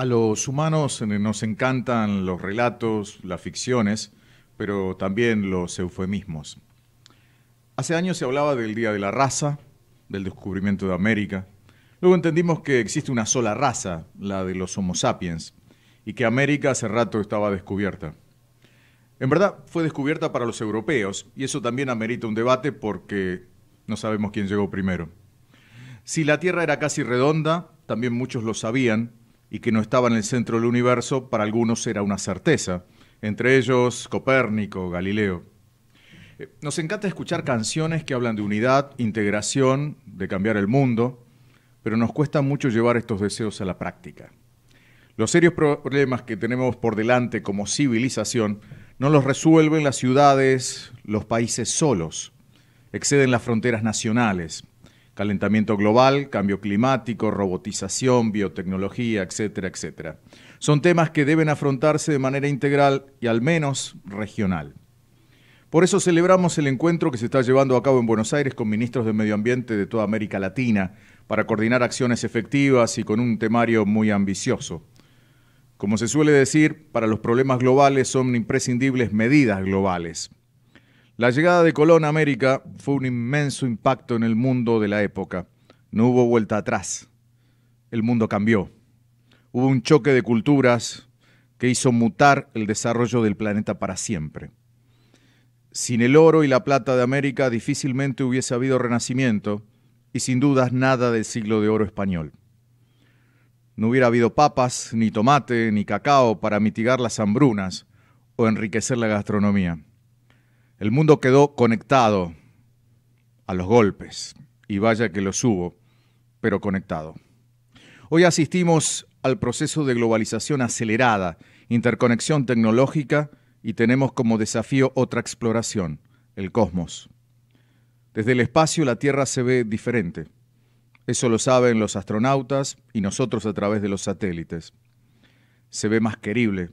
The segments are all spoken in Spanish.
A los humanos eh, nos encantan los relatos, las ficciones, pero también los eufemismos. Hace años se hablaba del Día de la Raza, del descubrimiento de América. Luego entendimos que existe una sola raza, la de los Homo sapiens, y que América hace rato estaba descubierta. En verdad fue descubierta para los europeos, y eso también amerita un debate porque no sabemos quién llegó primero. Si la Tierra era casi redonda, también muchos lo sabían, y que no estaba en el centro del universo para algunos era una certeza, entre ellos Copérnico, Galileo. Eh, nos encanta escuchar canciones que hablan de unidad, integración, de cambiar el mundo, pero nos cuesta mucho llevar estos deseos a la práctica. Los serios problemas que tenemos por delante como civilización no los resuelven las ciudades, los países solos, exceden las fronteras nacionales, calentamiento global, cambio climático, robotización, biotecnología, etcétera, etcétera. Son temas que deben afrontarse de manera integral y al menos regional. Por eso celebramos el encuentro que se está llevando a cabo en Buenos Aires con ministros de Medio Ambiente de toda América Latina para coordinar acciones efectivas y con un temario muy ambicioso. Como se suele decir, para los problemas globales son imprescindibles medidas globales. La llegada de Colón a América fue un inmenso impacto en el mundo de la época. No hubo vuelta atrás. El mundo cambió. Hubo un choque de culturas que hizo mutar el desarrollo del planeta para siempre. Sin el oro y la plata de América difícilmente hubiese habido renacimiento y sin dudas nada del siglo de oro español. No hubiera habido papas, ni tomate, ni cacao para mitigar las hambrunas o enriquecer la gastronomía. El mundo quedó conectado a los golpes, y vaya que los hubo, pero conectado. Hoy asistimos al proceso de globalización acelerada, interconexión tecnológica, y tenemos como desafío otra exploración, el cosmos. Desde el espacio la Tierra se ve diferente. Eso lo saben los astronautas y nosotros a través de los satélites. Se ve más querible,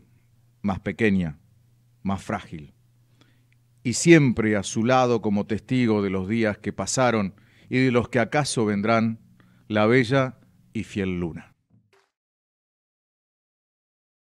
más pequeña, más frágil y siempre a su lado como testigo de los días que pasaron y de los que acaso vendrán, la bella y fiel luna.